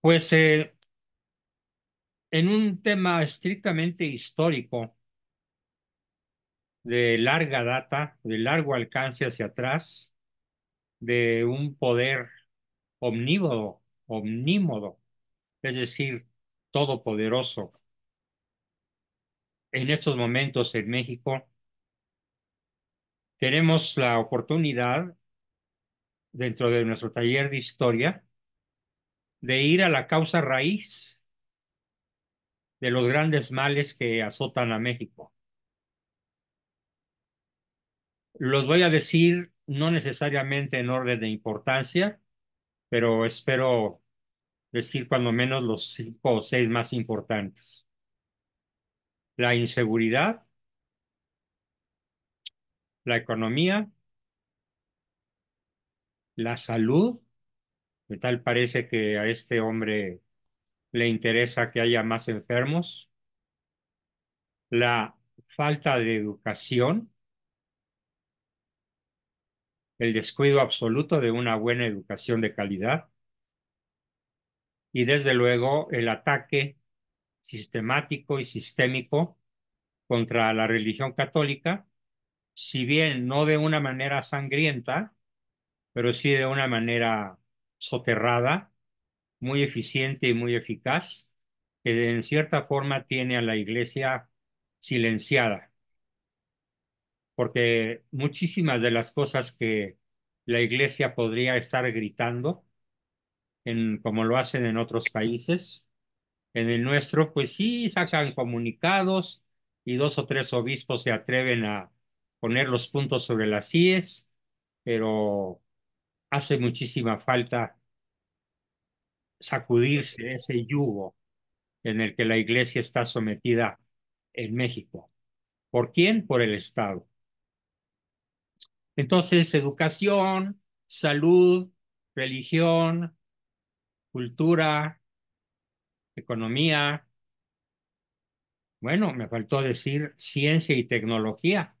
Pues eh, en un tema estrictamente histórico, de larga data, de largo alcance hacia atrás, de un poder omnívodo, omnímodo, es decir, todopoderoso. En estos momentos en México tenemos la oportunidad, dentro de nuestro taller de historia, de ir a la causa raíz de los grandes males que azotan a México. Los voy a decir no necesariamente en orden de importancia, pero espero decir cuando menos los cinco o seis más importantes. La inseguridad, la economía, la salud, ¿Qué tal parece que a este hombre le interesa que haya más enfermos. La falta de educación, el descuido absoluto de una buena educación de calidad y desde luego el ataque sistemático y sistémico contra la religión católica, si bien no de una manera sangrienta, pero sí de una manera soterrada, muy eficiente y muy eficaz, que en cierta forma tiene a la iglesia silenciada. Porque muchísimas de las cosas que la iglesia podría estar gritando, en, como lo hacen en otros países, en el nuestro, pues sí, sacan comunicados y dos o tres obispos se atreven a poner los puntos sobre las IES, pero hace muchísima falta sacudirse ese yugo en el que la iglesia está sometida en México. ¿Por quién? Por el Estado. Entonces, educación, salud, religión, cultura, economía. Bueno, me faltó decir ciencia y tecnología.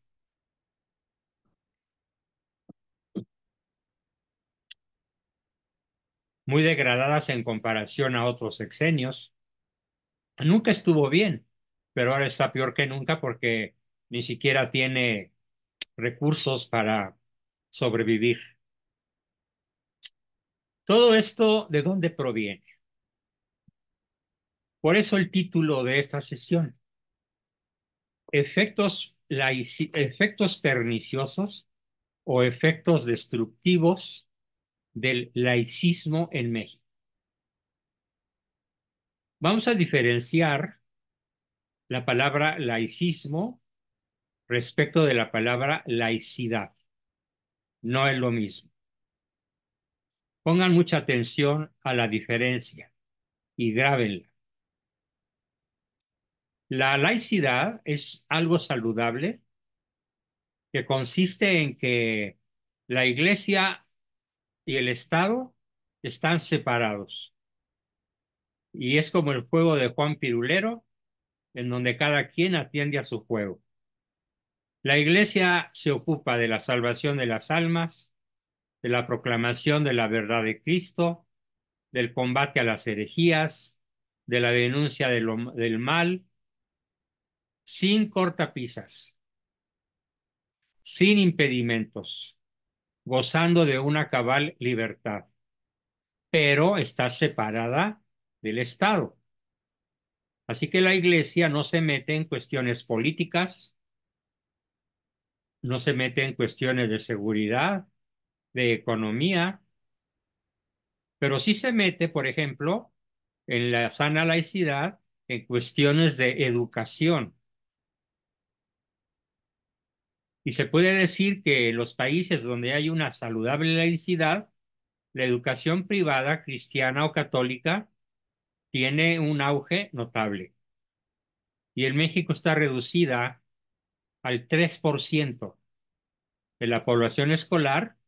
muy degradadas en comparación a otros exenios Nunca estuvo bien, pero ahora está peor que nunca porque ni siquiera tiene recursos para sobrevivir. Todo esto, ¿de dónde proviene? Por eso el título de esta sesión, efectos, efectos perniciosos o efectos destructivos del laicismo en México. Vamos a diferenciar la palabra laicismo respecto de la palabra laicidad. No es lo mismo. Pongan mucha atención a la diferencia y grábenla. La laicidad es algo saludable que consiste en que la iglesia y el Estado están separados. Y es como el juego de Juan Pirulero, en donde cada quien atiende a su juego. La Iglesia se ocupa de la salvación de las almas, de la proclamación de la verdad de Cristo, del combate a las herejías, de la denuncia del mal, sin cortapisas, sin impedimentos gozando de una cabal libertad, pero está separada del Estado. Así que la Iglesia no se mete en cuestiones políticas, no se mete en cuestiones de seguridad, de economía, pero sí se mete, por ejemplo, en la sana laicidad, en cuestiones de educación. Y se puede decir que los países donde hay una saludable laicidad, la educación privada, cristiana o católica, tiene un auge notable. Y en México está reducida al 3% de la población escolar,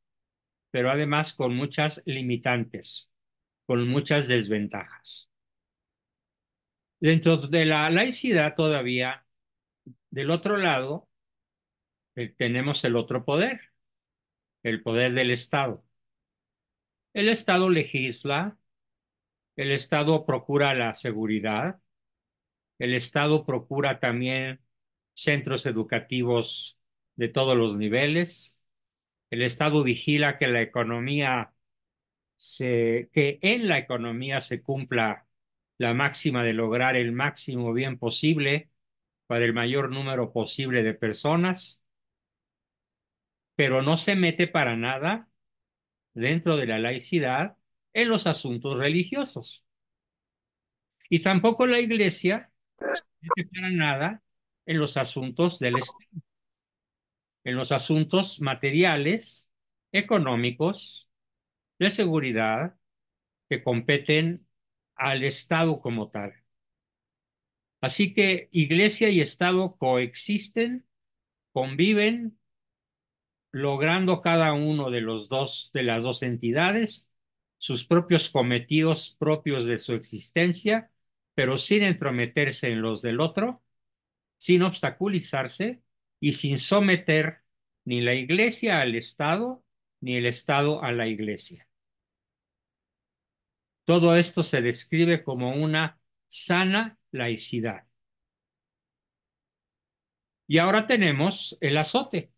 pero además con muchas limitantes, con muchas desventajas. Dentro de la laicidad todavía, del otro lado, eh, tenemos el otro poder, el poder del Estado. El Estado legisla, el Estado procura la seguridad, el Estado procura también centros educativos de todos los niveles, el Estado vigila que la economía se, que en la economía se cumpla la máxima de lograr el máximo bien posible para el mayor número posible de personas pero no se mete para nada dentro de la laicidad en los asuntos religiosos. Y tampoco la iglesia se mete para nada en los asuntos del Estado, en los asuntos materiales, económicos, de seguridad, que competen al Estado como tal. Así que iglesia y Estado coexisten, conviven, logrando cada uno de los dos de las dos entidades sus propios cometidos propios de su existencia, pero sin entrometerse en los del otro, sin obstaculizarse y sin someter ni la iglesia al Estado ni el Estado a la iglesia. Todo esto se describe como una sana laicidad. Y ahora tenemos el azote.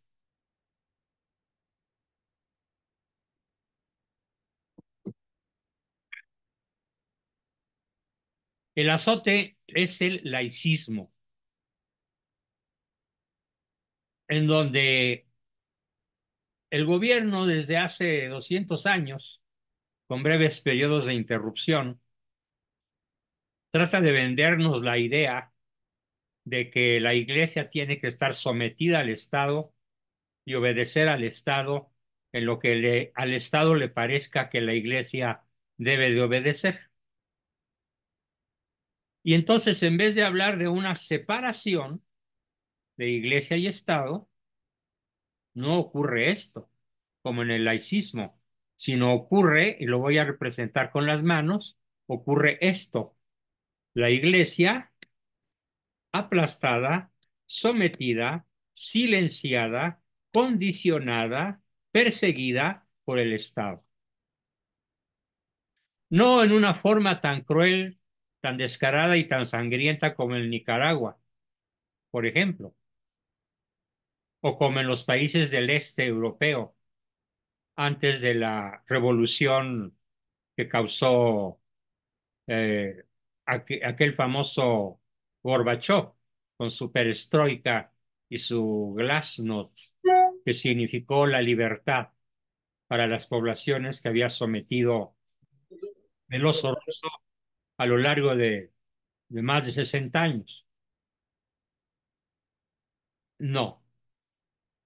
El azote es el laicismo, en donde el gobierno desde hace 200 años, con breves periodos de interrupción, trata de vendernos la idea de que la iglesia tiene que estar sometida al Estado y obedecer al Estado en lo que le, al Estado le parezca que la iglesia debe de obedecer. Y entonces, en vez de hablar de una separación de iglesia y Estado, no ocurre esto, como en el laicismo, sino ocurre, y lo voy a representar con las manos, ocurre esto. La iglesia aplastada, sometida, silenciada, condicionada, perseguida por el Estado. No en una forma tan cruel tan descarada y tan sangrienta como en Nicaragua, por ejemplo, o como en los países del este europeo, antes de la revolución que causó eh, aquel famoso Gorbachev con su perestroika y su glasnost, que significó la libertad para las poblaciones que había sometido el oso a lo largo de, de más de 60 años. No.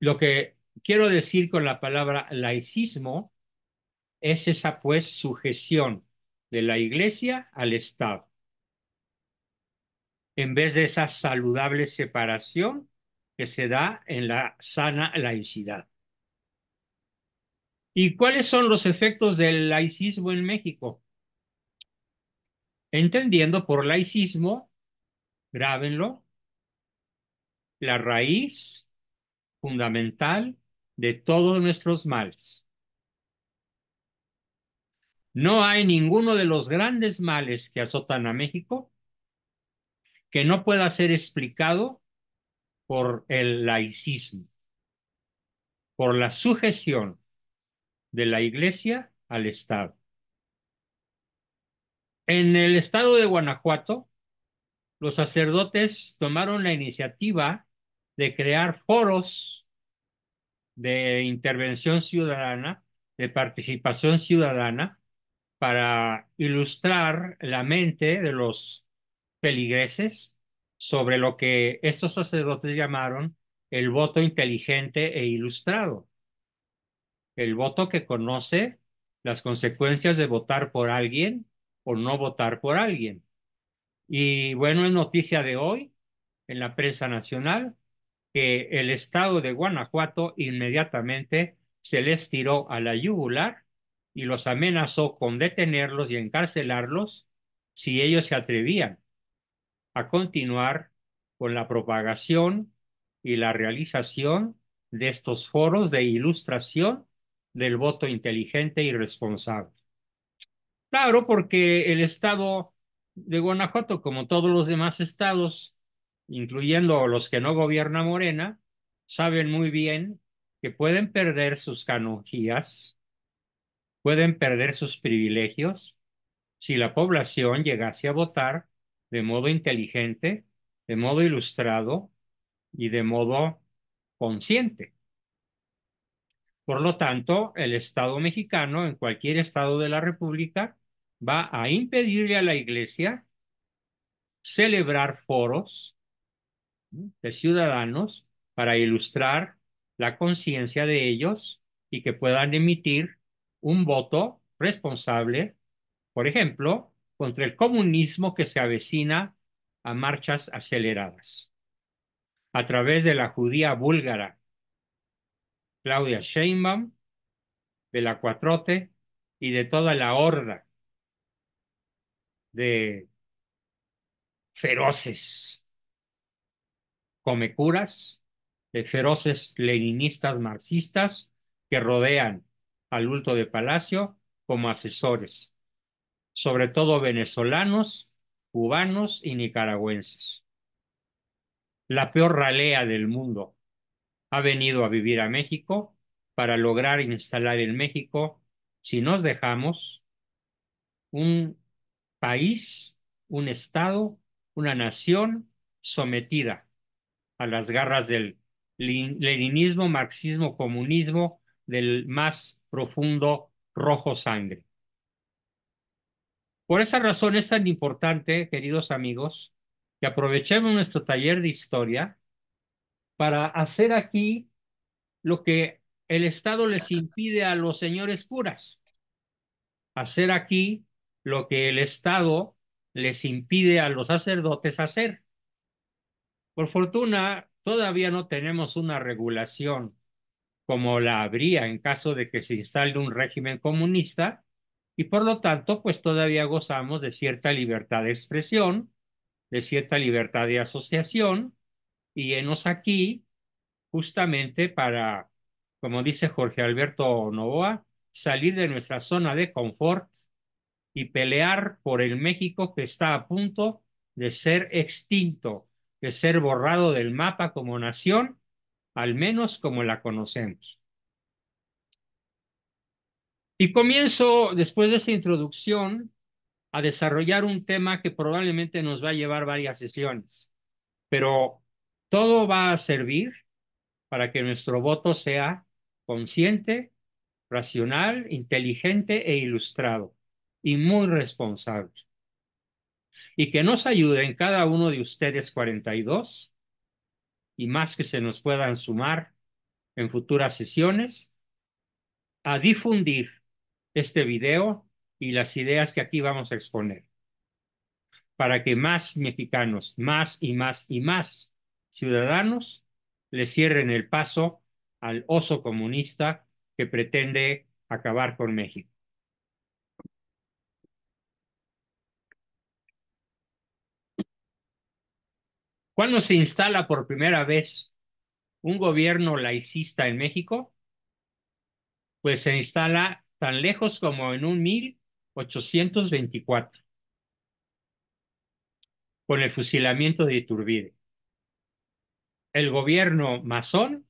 Lo que quiero decir con la palabra laicismo es esa pues sujeción de la iglesia al Estado, en vez de esa saludable separación que se da en la sana laicidad. ¿Y cuáles son los efectos del laicismo en México? entendiendo por laicismo, grábenlo, la raíz fundamental de todos nuestros males. No hay ninguno de los grandes males que azotan a México que no pueda ser explicado por el laicismo, por la sujeción de la Iglesia al Estado. En el estado de Guanajuato, los sacerdotes tomaron la iniciativa de crear foros de intervención ciudadana, de participación ciudadana, para ilustrar la mente de los feligreses sobre lo que estos sacerdotes llamaron el voto inteligente e ilustrado, el voto que conoce las consecuencias de votar por alguien o no votar por alguien. Y bueno, es noticia de hoy en la prensa nacional que el estado de Guanajuato inmediatamente se les tiró a la yugular y los amenazó con detenerlos y encarcelarlos si ellos se atrevían a continuar con la propagación y la realización de estos foros de ilustración del voto inteligente y responsable. Claro, porque el estado de Guanajuato, como todos los demás estados, incluyendo los que no gobierna Morena, saben muy bien que pueden perder sus canonjías, pueden perder sus privilegios si la población llegase a votar de modo inteligente, de modo ilustrado y de modo consciente. Por lo tanto, el Estado mexicano, en cualquier estado de la República, va a impedirle a la Iglesia celebrar foros de ciudadanos para ilustrar la conciencia de ellos y que puedan emitir un voto responsable, por ejemplo, contra el comunismo que se avecina a marchas aceleradas. A través de la judía búlgara Claudia Sheinbaum, de la Cuatrote y de toda la horda de feroces comecuras, de feroces leninistas marxistas que rodean al ulto de Palacio como asesores, sobre todo venezolanos, cubanos y nicaragüenses. La peor ralea del mundo ha venido a vivir a México para lograr instalar en México, si nos dejamos, un país, un Estado, una nación sometida a las garras del leninismo, marxismo, comunismo, del más profundo rojo sangre. Por esa razón es tan importante, queridos amigos, que aprovechemos nuestro taller de historia para hacer aquí lo que el Estado les impide a los señores curas. Hacer aquí lo que el Estado les impide a los sacerdotes hacer. Por fortuna, todavía no tenemos una regulación como la habría en caso de que se instale un régimen comunista y por lo tanto, pues todavía gozamos de cierta libertad de expresión, de cierta libertad de asociación, y enos aquí justamente para, como dice Jorge Alberto Novoa, salir de nuestra zona de confort y pelear por el México que está a punto de ser extinto, de ser borrado del mapa como nación, al menos como la conocemos. Y comienzo, después de esa introducción, a desarrollar un tema que probablemente nos va a llevar varias sesiones, pero todo va a servir para que nuestro voto sea consciente, racional, inteligente e ilustrado y muy responsable. Y que nos ayuden cada uno de ustedes 42 y más que se nos puedan sumar en futuras sesiones a difundir este video y las ideas que aquí vamos a exponer para que más mexicanos, más y más y más ciudadanos le cierren el paso al oso comunista que pretende acabar con México. Cuando se instala por primera vez un gobierno laicista en México? Pues se instala tan lejos como en un 1824, con el fusilamiento de Iturbide el gobierno masón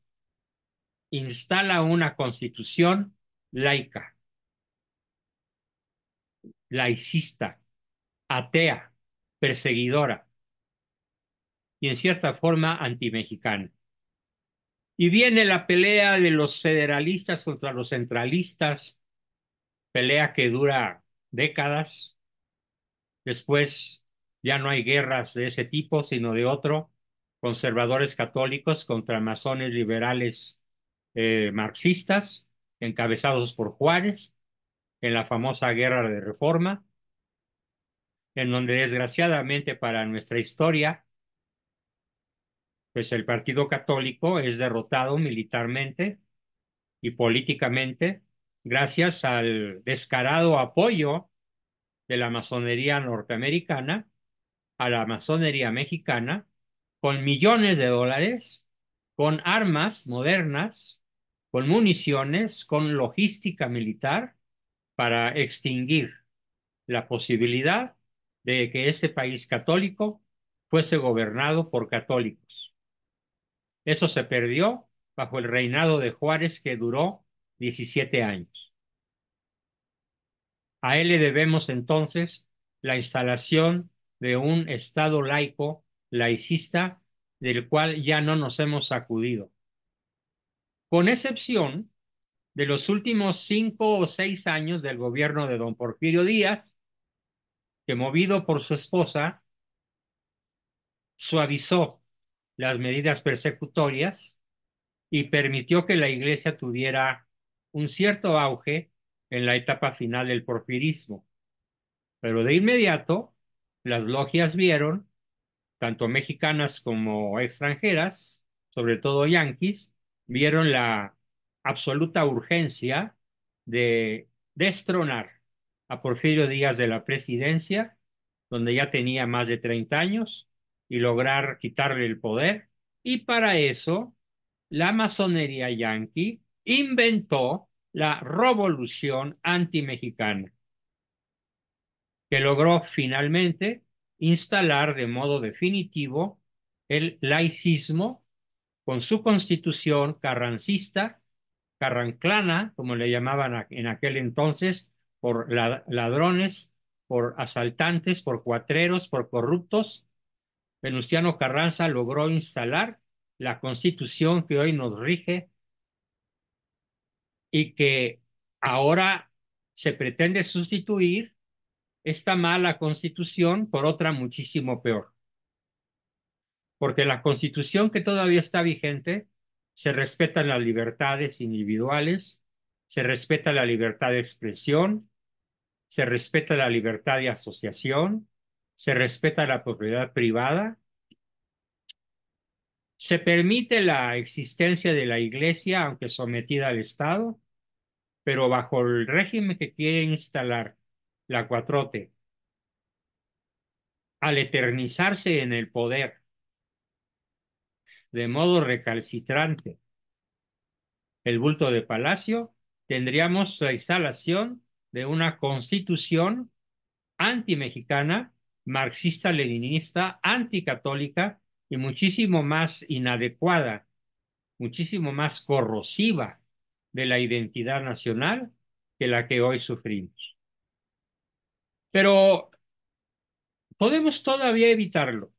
instala una constitución laica, laicista, atea, perseguidora y en cierta forma antimexicana. Y viene la pelea de los federalistas contra los centralistas, pelea que dura décadas. Después ya no hay guerras de ese tipo, sino de otro conservadores católicos contra masones liberales eh, marxistas, encabezados por Juárez, en la famosa guerra de reforma, en donde desgraciadamente para nuestra historia, pues el Partido Católico es derrotado militarmente y políticamente gracias al descarado apoyo de la masonería norteamericana a la masonería mexicana con millones de dólares, con armas modernas, con municiones, con logística militar para extinguir la posibilidad de que este país católico fuese gobernado por católicos. Eso se perdió bajo el reinado de Juárez que duró 17 años. A él le debemos entonces la instalación de un Estado laico laicista del cual ya no nos hemos sacudido. Con excepción de los últimos cinco o seis años del gobierno de don Porfirio Díaz, que movido por su esposa, suavizó las medidas persecutorias y permitió que la iglesia tuviera un cierto auge en la etapa final del porfirismo. Pero de inmediato, las logias vieron tanto mexicanas como extranjeras, sobre todo yanquis, vieron la absoluta urgencia de destronar a Porfirio Díaz de la presidencia, donde ya tenía más de 30 años, y lograr quitarle el poder. Y para eso, la masonería yanqui inventó la revolución antimexicana, que logró finalmente instalar de modo definitivo el laicismo con su constitución carrancista, carranclana, como le llamaban en aquel entonces, por ladrones, por asaltantes, por cuatreros, por corruptos. Venustiano Carranza logró instalar la constitución que hoy nos rige y que ahora se pretende sustituir esta mala constitución por otra muchísimo peor. Porque la constitución que todavía está vigente, se respetan las libertades individuales, se respeta la libertad de expresión, se respeta la libertad de asociación, se respeta la propiedad privada, se permite la existencia de la iglesia, aunque sometida al Estado, pero bajo el régimen que quiere instalar la cuatrote, al eternizarse en el poder de modo recalcitrante el bulto de palacio, tendríamos la instalación de una constitución antimexicana, marxista-leninista, anticatólica y muchísimo más inadecuada, muchísimo más corrosiva de la identidad nacional que la que hoy sufrimos. Pero podemos todavía evitarlo.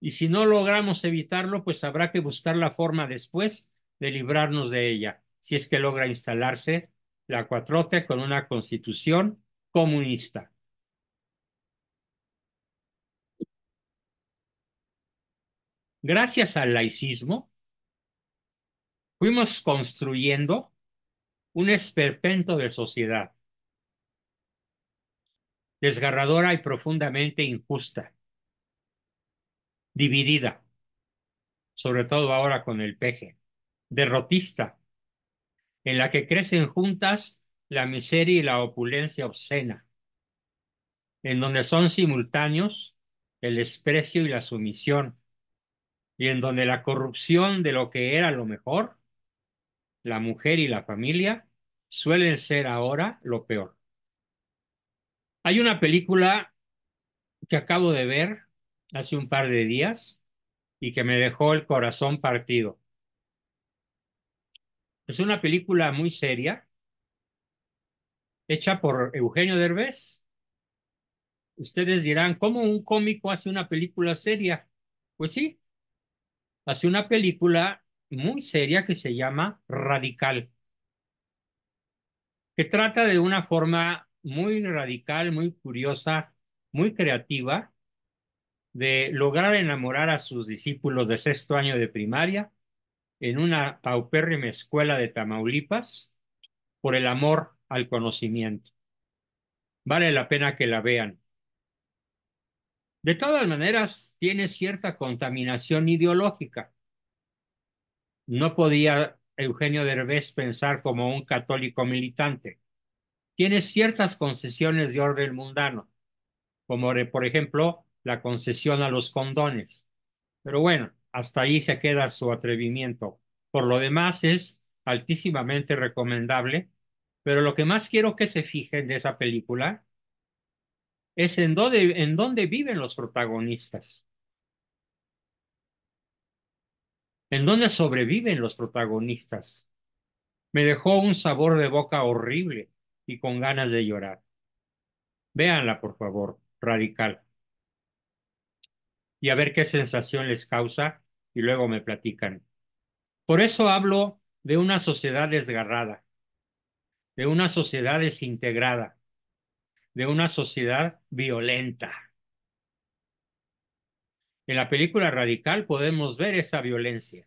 Y si no logramos evitarlo, pues habrá que buscar la forma después de librarnos de ella, si es que logra instalarse la cuatrote con una constitución comunista. Gracias al laicismo, fuimos construyendo un esperpento de sociedad desgarradora y profundamente injusta, dividida, sobre todo ahora con el peje, derrotista, en la que crecen juntas la miseria y la opulencia obscena, en donde son simultáneos el desprecio y la sumisión, y en donde la corrupción de lo que era lo mejor, la mujer y la familia, suelen ser ahora lo peor. Hay una película que acabo de ver hace un par de días y que me dejó el corazón partido. Es una película muy seria, hecha por Eugenio Derbez. Ustedes dirán, ¿cómo un cómico hace una película seria? Pues sí, hace una película muy seria que se llama Radical, que trata de una forma muy radical, muy curiosa, muy creativa de lograr enamorar a sus discípulos de sexto año de primaria en una paupérrima escuela de Tamaulipas por el amor al conocimiento. Vale la pena que la vean. De todas maneras, tiene cierta contaminación ideológica. No podía Eugenio Derbez pensar como un católico militante tiene ciertas concesiones de orden mundano, como por ejemplo la concesión a los condones. Pero bueno, hasta ahí se queda su atrevimiento. Por lo demás es altísimamente recomendable, pero lo que más quiero que se fijen de esa película es en dónde viven los protagonistas. en dónde sobreviven los protagonistas. Me dejó un sabor de boca horrible y con ganas de llorar. Véanla, por favor, radical. Y a ver qué sensación les causa y luego me platican. Por eso hablo de una sociedad desgarrada, de una sociedad desintegrada, de una sociedad violenta. En la película Radical podemos ver esa violencia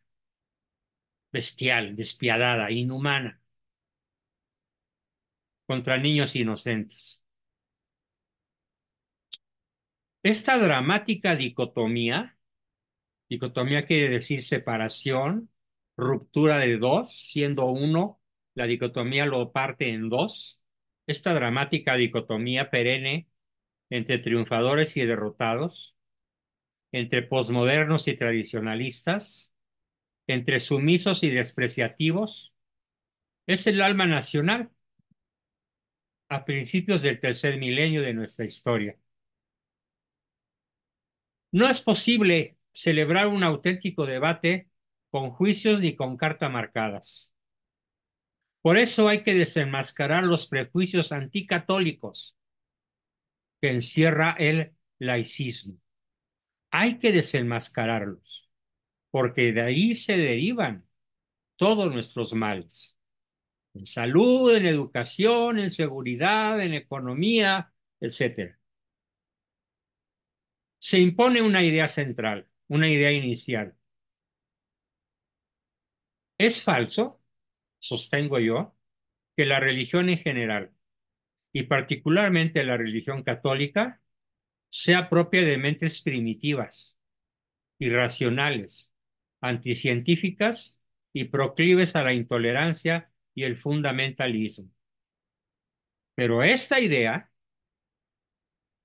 bestial, despiadada, inhumana contra niños inocentes. Esta dramática dicotomía, dicotomía quiere decir separación, ruptura de dos, siendo uno, la dicotomía lo parte en dos. Esta dramática dicotomía perenne entre triunfadores y derrotados, entre posmodernos y tradicionalistas, entre sumisos y despreciativos, es el alma nacional a principios del tercer milenio de nuestra historia. No es posible celebrar un auténtico debate con juicios ni con carta marcadas. Por eso hay que desenmascarar los prejuicios anticatólicos que encierra el laicismo. Hay que desenmascararlos, porque de ahí se derivan todos nuestros males en salud, en educación, en seguridad, en economía, etc. Se impone una idea central, una idea inicial. Es falso, sostengo yo, que la religión en general, y particularmente la religión católica, sea propia de mentes primitivas, irracionales, anticientíficas y proclives a la intolerancia y el fundamentalismo. Pero esta idea,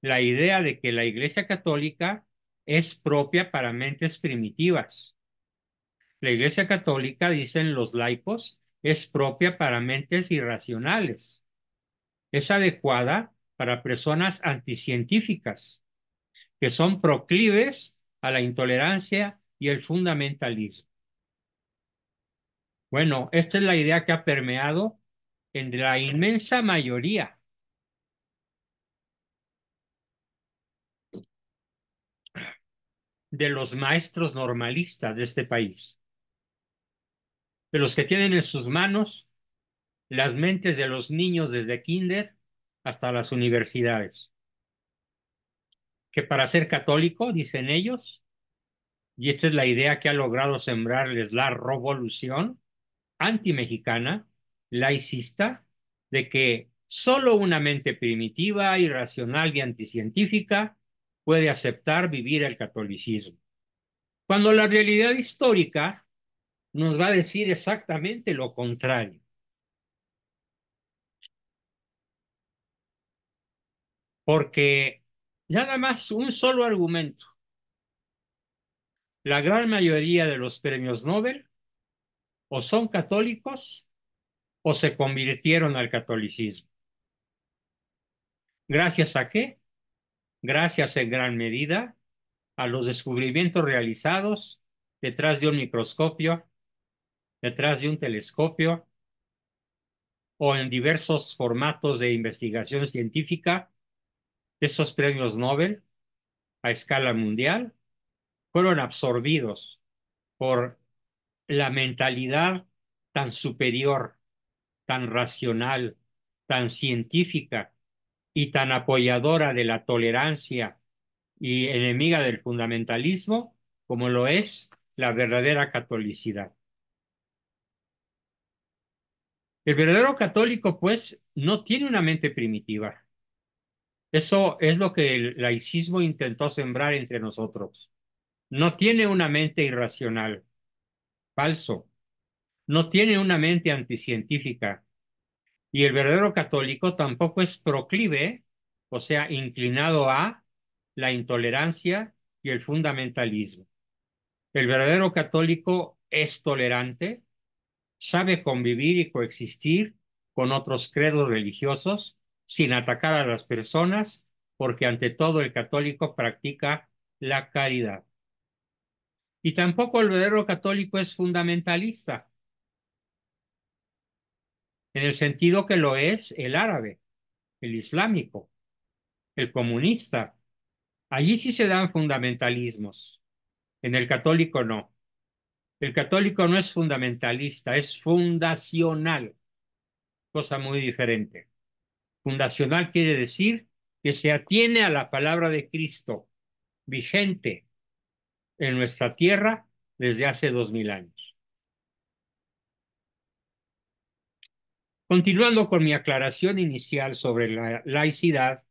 la idea de que la Iglesia Católica es propia para mentes primitivas. La Iglesia Católica, dicen los laicos, es propia para mentes irracionales. Es adecuada para personas anticientíficas, que son proclives a la intolerancia y el fundamentalismo. Bueno, esta es la idea que ha permeado en la inmensa mayoría. de los maestros normalistas de este país, de los que tienen en sus manos las mentes de los niños desde kinder hasta las universidades. Que para ser católico, dicen ellos, y esta es la idea que ha logrado sembrarles la revolución, antimexicana, laicista, de que solo una mente primitiva, irracional y anticientífica puede aceptar vivir el catolicismo. Cuando la realidad histórica nos va a decir exactamente lo contrario. Porque nada más un solo argumento. La gran mayoría de los premios Nobel o son católicos o se convirtieron al catolicismo. ¿Gracias a qué? Gracias en gran medida a los descubrimientos realizados detrás de un microscopio, detrás de un telescopio o en diversos formatos de investigación científica, esos premios Nobel a escala mundial fueron absorbidos por la mentalidad tan superior, tan racional, tan científica y tan apoyadora de la tolerancia y enemiga del fundamentalismo como lo es la verdadera catolicidad. El verdadero católico, pues, no tiene una mente primitiva. Eso es lo que el laicismo intentó sembrar entre nosotros. No tiene una mente irracional falso. No tiene una mente anticientífica. Y el verdadero católico tampoco es proclive, o sea, inclinado a la intolerancia y el fundamentalismo. El verdadero católico es tolerante, sabe convivir y coexistir con otros credos religiosos sin atacar a las personas, porque ante todo el católico practica la caridad. Y tampoco el verdadero católico es fundamentalista, en el sentido que lo es el árabe, el islámico, el comunista. Allí sí se dan fundamentalismos, en el católico no. El católico no es fundamentalista, es fundacional, cosa muy diferente. Fundacional quiere decir que se atiene a la palabra de Cristo, vigente, en nuestra tierra desde hace dos mil años. Continuando con mi aclaración inicial sobre la laicidad,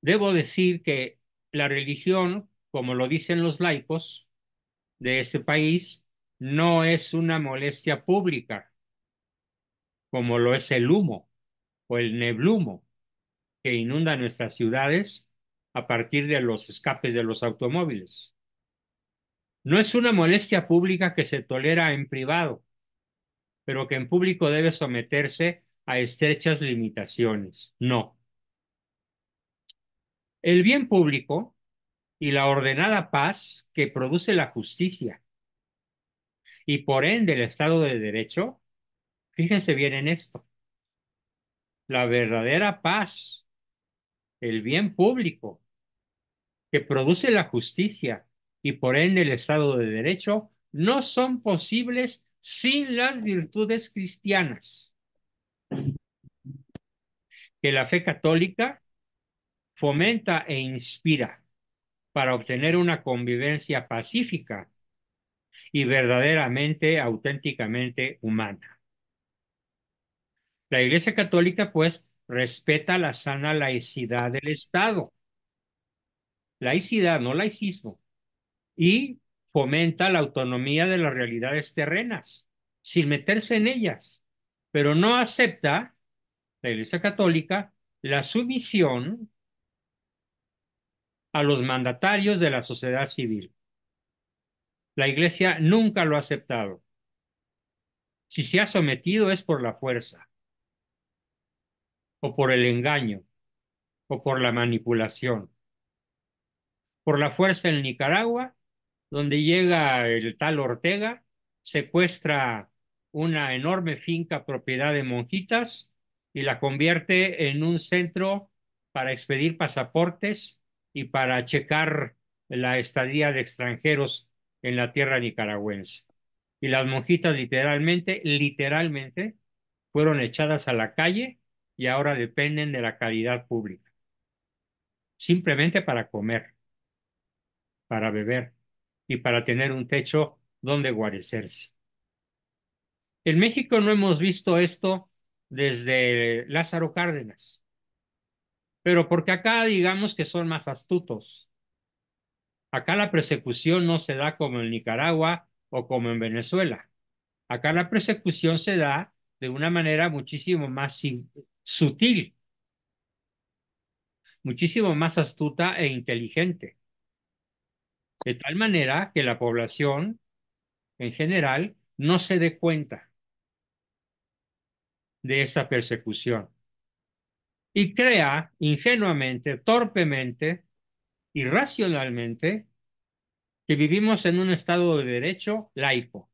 debo decir que la religión, como lo dicen los laicos de este país, no es una molestia pública, como lo es el humo o el neblumo que inunda nuestras ciudades a partir de los escapes de los automóviles. No es una molestia pública que se tolera en privado, pero que en público debe someterse a estrechas limitaciones. No. El bien público y la ordenada paz que produce la justicia y por ende el Estado de Derecho, fíjense bien en esto. La verdadera paz, el bien público que produce la justicia y por ende el Estado de Derecho no son posibles sin las virtudes cristianas. Que la fe católica fomenta e inspira para obtener una convivencia pacífica y verdaderamente, auténticamente humana. La Iglesia Católica, pues, respeta la sana laicidad del Estado. Laicidad, no laicismo y fomenta la autonomía de las realidades terrenas, sin meterse en ellas, pero no acepta la Iglesia Católica la sumisión a los mandatarios de la sociedad civil. La Iglesia nunca lo ha aceptado. Si se ha sometido es por la fuerza, o por el engaño, o por la manipulación. Por la fuerza en Nicaragua donde llega el tal Ortega, secuestra una enorme finca propiedad de monjitas y la convierte en un centro para expedir pasaportes y para checar la estadía de extranjeros en la tierra nicaragüense. Y las monjitas literalmente, literalmente, fueron echadas a la calle y ahora dependen de la caridad pública. Simplemente para comer, para beber y para tener un techo donde guarecerse. En México no hemos visto esto desde Lázaro Cárdenas, pero porque acá digamos que son más astutos. Acá la persecución no se da como en Nicaragua o como en Venezuela. Acá la persecución se da de una manera muchísimo más sutil, muchísimo más astuta e inteligente de tal manera que la población en general no se dé cuenta de esta persecución y crea ingenuamente, torpemente, irracionalmente, que vivimos en un estado de derecho laico,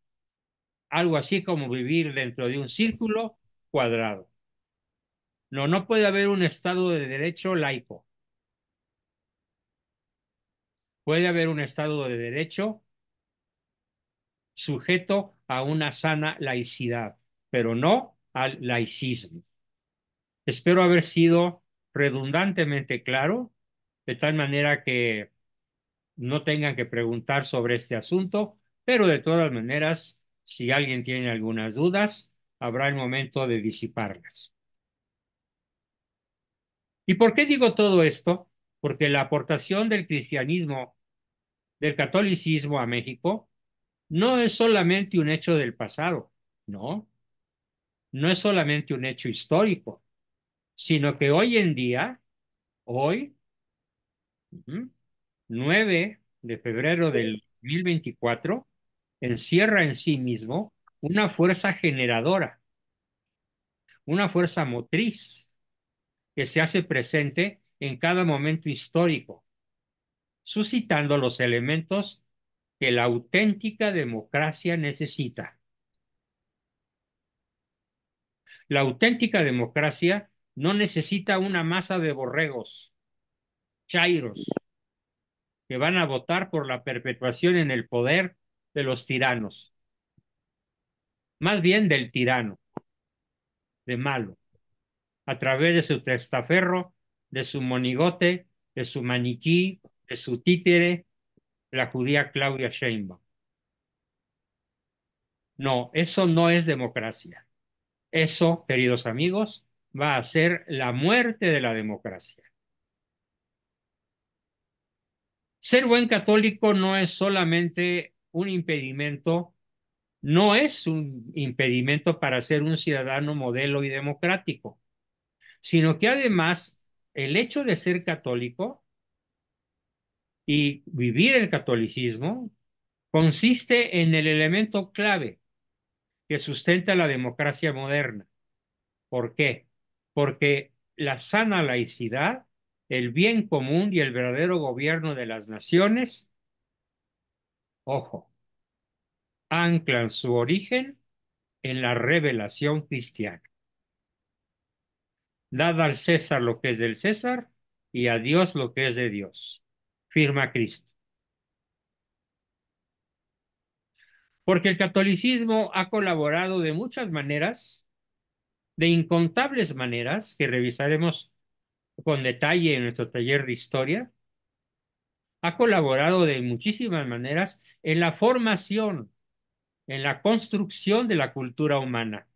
algo así como vivir dentro de un círculo cuadrado. No, no puede haber un estado de derecho laico Puede haber un Estado de Derecho sujeto a una sana laicidad, pero no al laicismo. Espero haber sido redundantemente claro, de tal manera que no tengan que preguntar sobre este asunto, pero de todas maneras, si alguien tiene algunas dudas, habrá el momento de disiparlas. ¿Y por qué digo todo esto? Porque la aportación del cristianismo del catolicismo a México no es solamente un hecho del pasado, no, no es solamente un hecho histórico, sino que hoy en día, hoy, 9 de febrero del 2024, encierra en sí mismo una fuerza generadora, una fuerza motriz que se hace presente en cada momento histórico suscitando los elementos que la auténtica democracia necesita. La auténtica democracia no necesita una masa de borregos, chairos, que van a votar por la perpetuación en el poder de los tiranos, más bien del tirano, de malo, a través de su testaferro, de su monigote, de su maniquí, de su títere, la judía Claudia Sheinbaum. No, eso no es democracia. Eso, queridos amigos, va a ser la muerte de la democracia. Ser buen católico no es solamente un impedimento, no es un impedimento para ser un ciudadano modelo y democrático, sino que además el hecho de ser católico y vivir el catolicismo consiste en el elemento clave que sustenta la democracia moderna. ¿Por qué? Porque la sana laicidad, el bien común y el verdadero gobierno de las naciones, ojo, anclan su origen en la revelación cristiana. Dad al César lo que es del César y a Dios lo que es de Dios firma Cristo. Porque el catolicismo ha colaborado de muchas maneras, de incontables maneras, que revisaremos con detalle en nuestro taller de historia, ha colaborado de muchísimas maneras en la formación, en la construcción de la cultura humana.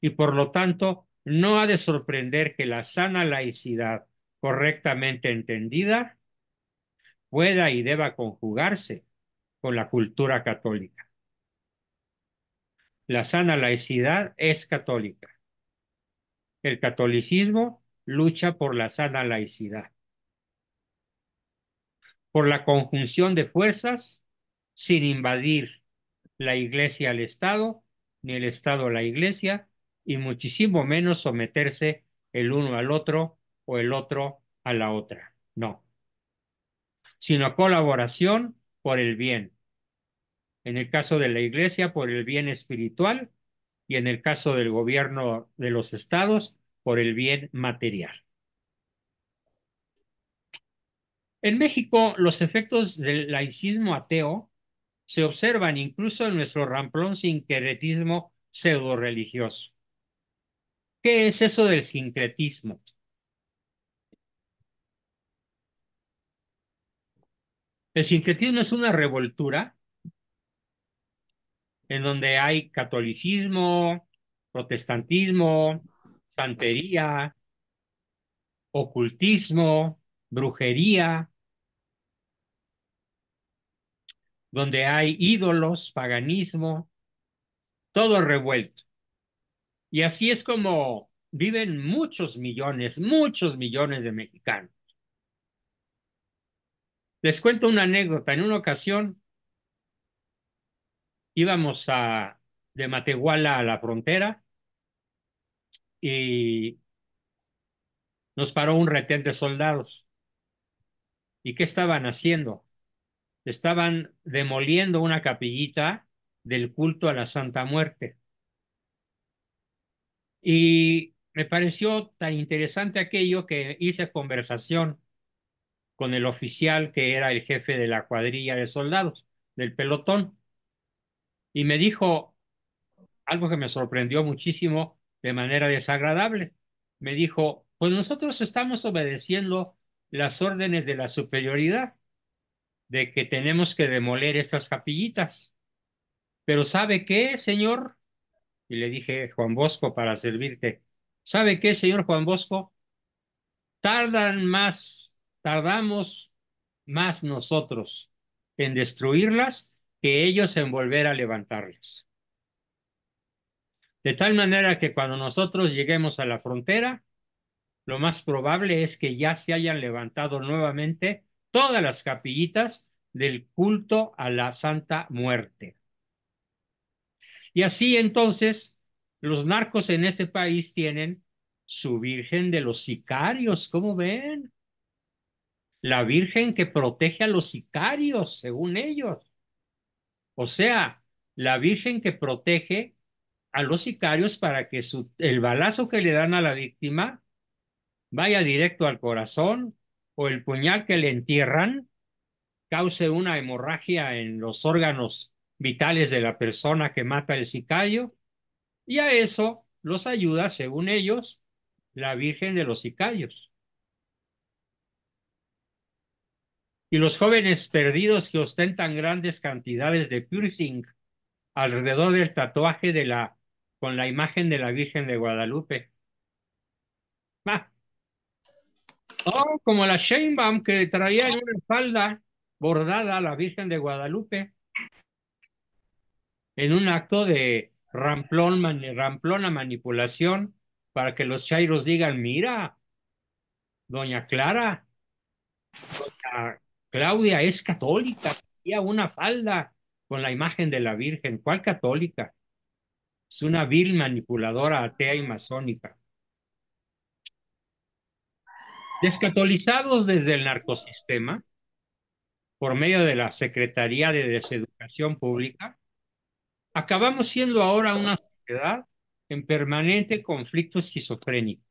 Y por lo tanto, no ha de sorprender que la sana laicidad, correctamente entendida, pueda y deba conjugarse con la cultura católica. La sana laicidad es católica. El catolicismo lucha por la sana laicidad, por la conjunción de fuerzas sin invadir la iglesia al Estado, ni el Estado a la iglesia, y muchísimo menos someterse el uno al otro o el otro a la otra. No sino colaboración por el bien. En el caso de la Iglesia, por el bien espiritual y en el caso del gobierno de los estados, por el bien material. En México, los efectos del laicismo ateo se observan incluso en nuestro ramplón sincretismo pseudo religioso. ¿Qué es eso del sincretismo? El sincretismo es una revoltura en donde hay catolicismo, protestantismo, santería, ocultismo, brujería, donde hay ídolos, paganismo, todo revuelto. Y así es como viven muchos millones, muchos millones de mexicanos. Les cuento una anécdota. En una ocasión íbamos a, de Matehuala a la frontera y nos paró un retén de soldados. ¿Y qué estaban haciendo? Estaban demoliendo una capillita del culto a la Santa Muerte. Y me pareció tan interesante aquello que hice conversación con el oficial que era el jefe de la cuadrilla de soldados del pelotón. Y me dijo algo que me sorprendió muchísimo de manera desagradable. Me dijo, pues nosotros estamos obedeciendo las órdenes de la superioridad, de que tenemos que demoler estas capillitas. Pero ¿sabe qué, señor? Y le dije, Juan Bosco, para servirte, ¿sabe qué, señor Juan Bosco? Tardan más tardamos más nosotros en destruirlas que ellos en volver a levantarlas. De tal manera que cuando nosotros lleguemos a la frontera, lo más probable es que ya se hayan levantado nuevamente todas las capillitas del culto a la Santa Muerte. Y así entonces los narcos en este país tienen su Virgen de los Sicarios, como ven? la Virgen que protege a los sicarios, según ellos. O sea, la Virgen que protege a los sicarios para que el balazo que le dan a la víctima vaya directo al corazón o el puñal que le entierran cause una hemorragia en los órganos vitales de la persona que mata el sicario y a eso los ayuda, según ellos, la Virgen de los Sicarios. y los jóvenes perdidos que ostentan grandes cantidades de piercing alrededor del tatuaje de la con la imagen de la Virgen de Guadalupe. Ah. Oh, como la Sheinbaum que traía en una espalda bordada a la Virgen de Guadalupe en un acto de ramplona manipulación para que los chairos digan, mira, doña Clara, doña Claudia es católica, tenía una falda con la imagen de la Virgen. ¿Cuál católica? Es una vil manipuladora atea y masónica. Descatolizados desde el narcosistema, por medio de la Secretaría de Deseducación Pública, acabamos siendo ahora una sociedad en permanente conflicto esquizofrénico.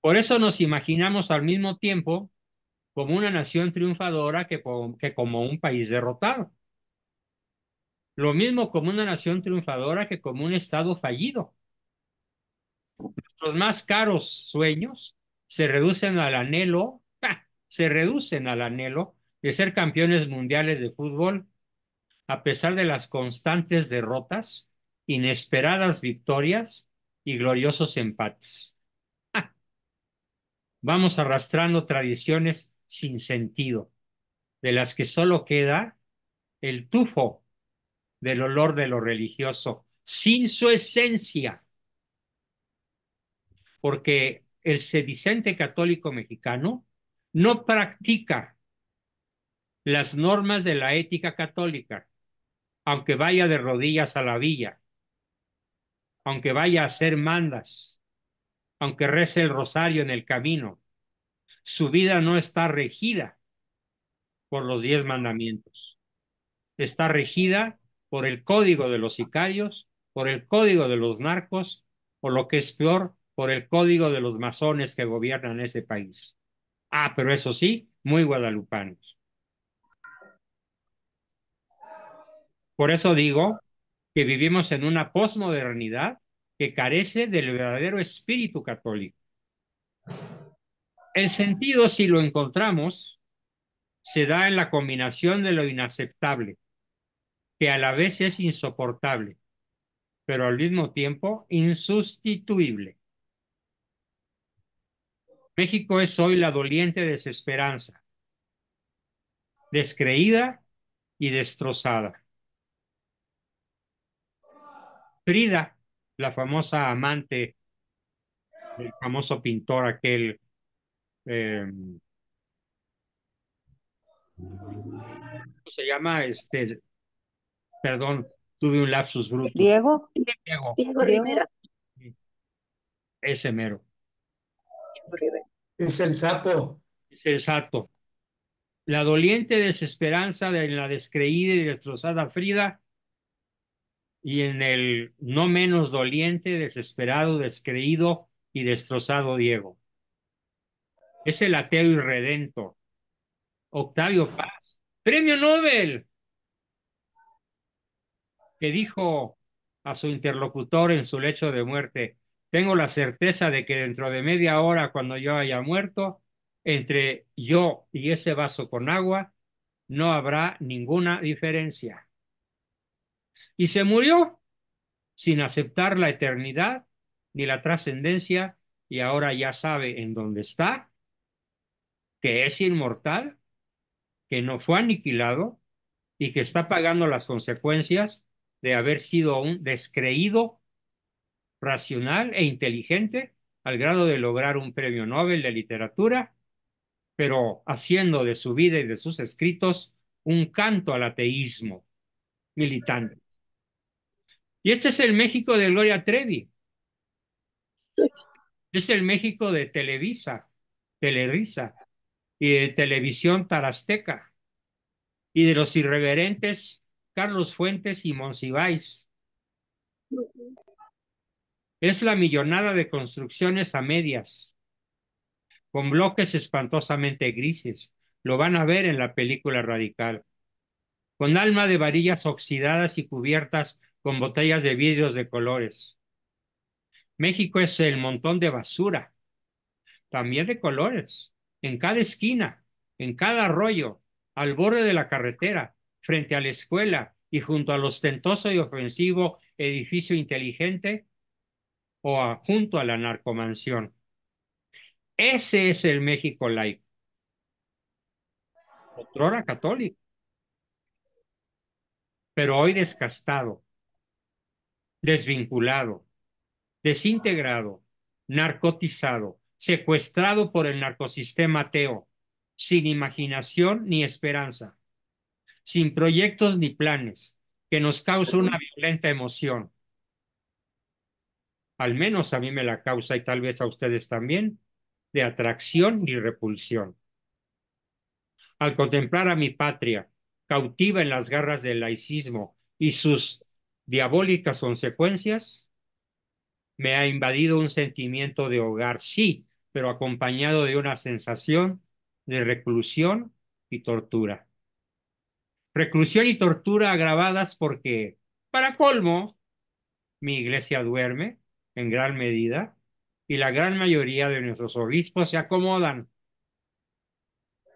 Por eso nos imaginamos al mismo tiempo como una nación triunfadora que, como un país derrotado. Lo mismo como una nación triunfadora que como un Estado fallido. Nuestros más caros sueños se reducen al anhelo, ¡ah! se reducen al anhelo de ser campeones mundiales de fútbol, a pesar de las constantes derrotas, inesperadas victorias y gloriosos empates. ¡Ah! Vamos arrastrando tradiciones sin sentido, de las que solo queda el tufo del olor de lo religioso, sin su esencia. Porque el sedicente católico mexicano no practica las normas de la ética católica, aunque vaya de rodillas a la villa, aunque vaya a hacer mandas, aunque rece el rosario en el camino, su vida no está regida por los diez mandamientos. Está regida por el código de los sicarios, por el código de los narcos, o lo que es peor, por el código de los masones que gobiernan este país. Ah, pero eso sí, muy guadalupanos. Por eso digo que vivimos en una posmodernidad que carece del verdadero espíritu católico. El sentido, si lo encontramos, se da en la combinación de lo inaceptable, que a la vez es insoportable, pero al mismo tiempo insustituible. México es hoy la doliente desesperanza, descreída y destrozada. Frida, la famosa amante el famoso pintor aquel Em, se llama? Este, perdón, tuve un lapsus bruto. Diego. Diego. Diego Rivera. Ese mero. Es el sapo. Es el sato La doliente desesperanza de la descreída y destrozada Frida y en el no menos doliente, desesperado, descreído y destrozado Diego. Es el ateo irredento. Octavio Paz, premio Nobel, que dijo a su interlocutor en su lecho de muerte, tengo la certeza de que dentro de media hora, cuando yo haya muerto, entre yo y ese vaso con agua, no habrá ninguna diferencia. Y se murió sin aceptar la eternidad ni la trascendencia y ahora ya sabe en dónde está que es inmortal, que no fue aniquilado y que está pagando las consecuencias de haber sido un descreído, racional e inteligente al grado de lograr un premio Nobel de literatura, pero haciendo de su vida y de sus escritos un canto al ateísmo militante. Y este es el México de Gloria Trevi. Es el México de Televisa, Televisa y de Televisión Tarasteca, y de los irreverentes Carlos Fuentes y Monsiváis. Es la millonada de construcciones a medias, con bloques espantosamente grises. Lo van a ver en la película Radical. Con alma de varillas oxidadas y cubiertas con botellas de vidrios de colores. México es el montón de basura, también de colores en cada esquina, en cada arroyo, al borde de la carretera, frente a la escuela y junto al ostentoso y ofensivo edificio inteligente o junto a la narcomansión. Ese es el México laico. Otrora católico. Pero hoy descastado, desvinculado, desintegrado, narcotizado, secuestrado por el narcosistema ateo, sin imaginación ni esperanza, sin proyectos ni planes, que nos causa una violenta emoción. Al menos a mí me la causa y tal vez a ustedes también, de atracción y repulsión. Al contemplar a mi patria, cautiva en las garras del laicismo y sus diabólicas consecuencias, me ha invadido un sentimiento de hogar, sí, pero acompañado de una sensación de reclusión y tortura. Reclusión y tortura agravadas porque, para colmo, mi iglesia duerme en gran medida y la gran mayoría de nuestros obispos se acomodan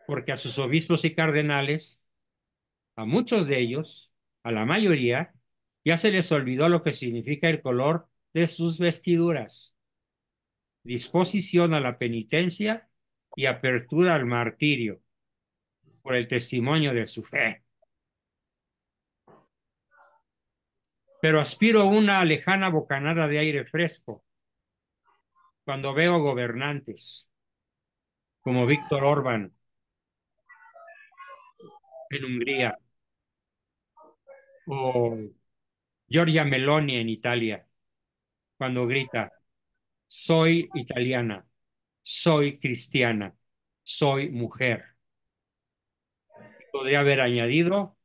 porque a sus obispos y cardenales, a muchos de ellos, a la mayoría, ya se les olvidó lo que significa el color de sus vestiduras disposición a la penitencia y apertura al martirio por el testimonio de su fe. Pero aspiro una lejana bocanada de aire fresco cuando veo gobernantes como Víctor orban en Hungría o Giorgia Meloni en Italia cuando grita soy italiana, soy cristiana, soy mujer. Podría haber añadido,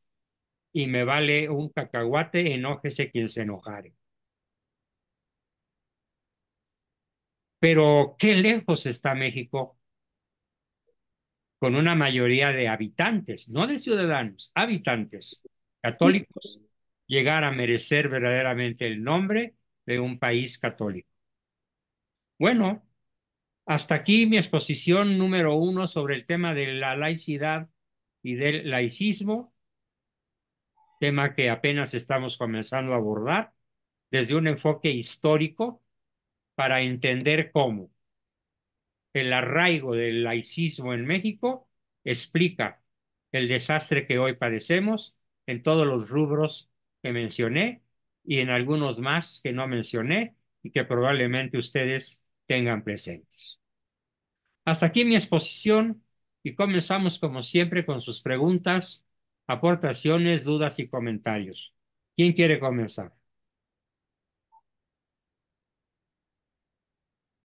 y me vale un cacahuate, enójese quien se enojare. Pero qué lejos está México con una mayoría de habitantes, no de ciudadanos, habitantes católicos, llegar a merecer verdaderamente el nombre de un país católico. Bueno, hasta aquí mi exposición número uno sobre el tema de la laicidad y del laicismo, tema que apenas estamos comenzando a abordar desde un enfoque histórico para entender cómo el arraigo del laicismo en México explica el desastre que hoy padecemos en todos los rubros que mencioné y en algunos más que no mencioné y que probablemente ustedes tengan presentes. Hasta aquí mi exposición y comenzamos como siempre con sus preguntas, aportaciones, dudas y comentarios. ¿Quién quiere comenzar?